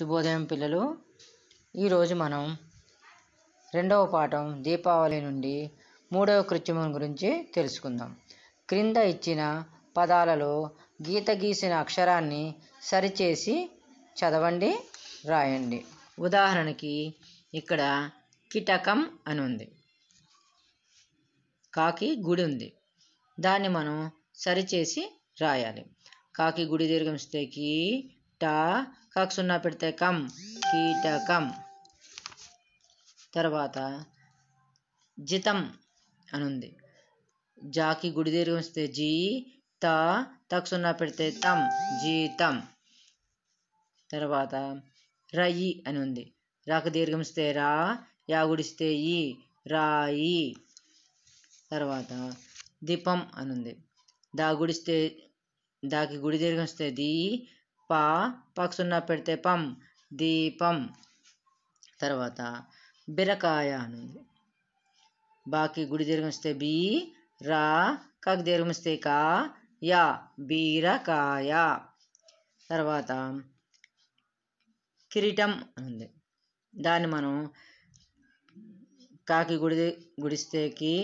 శుభోదయం పిల్లలు ఈరోజు మనం రెండవ పాఠం దీపావళి నుండి మూడవ కృత్యమం గురించి తెలుసుకుందాం క్రింద ఇచ్చిన పదాలలో గీత గీసిన అక్షరాన్ని సరిచేసి చదవండి రాయండి ఉదాహరణకి ఇక్కడ కిటకం అని ఉంది కాకి గుడి ఉంది దాన్ని మనం సరిచేసి రాయాలి కాకి గుడి దీర్ఘం స్థితికి టా కాకు సున్నా పెడితే కమ్ కీటకం తర్వాత జితం అని ఉంది జాకి గుడి దగ్గర వస్తే జీ త తక్ సున్నా పెడితే తమ్ జీతం తర్వాత రయి అని ఉంది రాకు దీర్ఘమిస్తే రా యా గుడిస్తే ఈ రాయి తర్వాత దీపం అని ఉంది దా గుడిస్తే దాకి గుడి దీర్ఘంస్తే దీ పా పాకు సున్నా పెడితే పం దీపం తర్వాత బిరకాయ అనుంది బాకి గుడి దీర్ఘమిస్తే బీ రా కాకి దీర్ఘమిస్తే కా యా బీరకాయ తర్వాత కిరీటం అనుంది దాన్ని మనం కాకి గుడి గుడిస్తేకి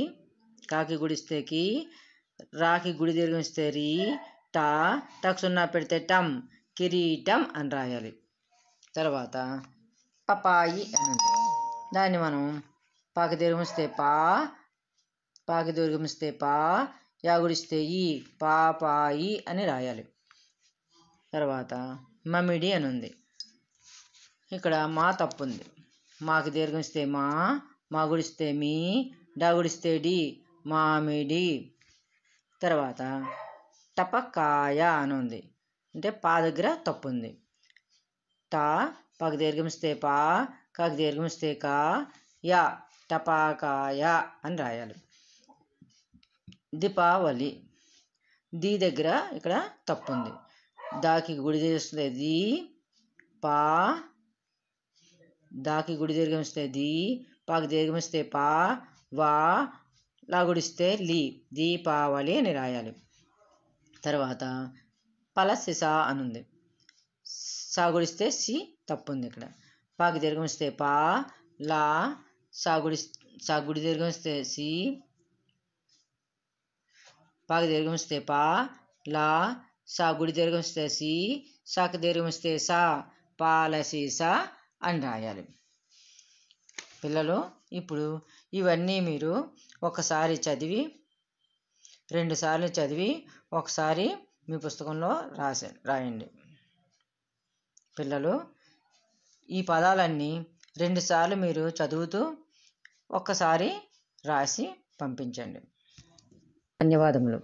కాకి గుడిస్తేకి రాకి గుడి దీర్ఘమిస్తే రీ టా టక్ సున్నా పెడితే టమ్ కిరీటం అని రాయాలి తర్వాత పపాయి అని ఉంది దాన్ని మనం పాకి దూరమిస్తే పా పాకి దూరమిస్తే పా యాగుడిస్తే ఈ పాపాయి అని రాయాలి తర్వాత మమిడి అని ఉంది ఇక్కడ మా తప్పు ఉంది మాకు దీర్ఘమిస్తే మా మా గుడిస్తే మీ డాగుడిస్తే డి మామిడి తర్వాత టపకాయ అని ఉంది అంటే పా దగ్గర తప్పు ఉంది టా పగ దీర్ఘమిస్తే పా కగ దీర్ఘమిస్తే కా యా టపాకాయ అని రాయాలి దీపావళి ది దగ్గర ఇక్కడ తప్పు ఉంది దాకి గుడి వస్తుంది ది పా దాకి గుడి దీర్ఘమిస్తే ది పగ దీర్ఘమిస్తే పా వా లాగుడిస్తే లీ దీపావళి అని రాయాలి తర్వాత సిస అనుంది సాగుడిస్తే సి తప్పుంది ఇక్కడ పాకి దీర్ఘమిస్తే పా లా సాగుడి సాగుడి దీర్ఘమిస్తే సి పాకి దీర్ఘమిస్తే పా లా సాగుడి దీర్ఘమిస్తే సి సాకి దీర్ఘమిస్తే సా సీస అని రాయాలి పిల్లలు ఇప్పుడు ఇవన్నీ మీరు ఒకసారి చదివి రెండుసార్లు చదివి ఒకసారి మీ పుస్తకంలో రాసే రాయండి పిల్లలు ఈ పదాలన్నీ రెండుసార్లు మీరు చదువుతూ ఒక్కసారి రాసి పంపించండి ధన్యవాదములు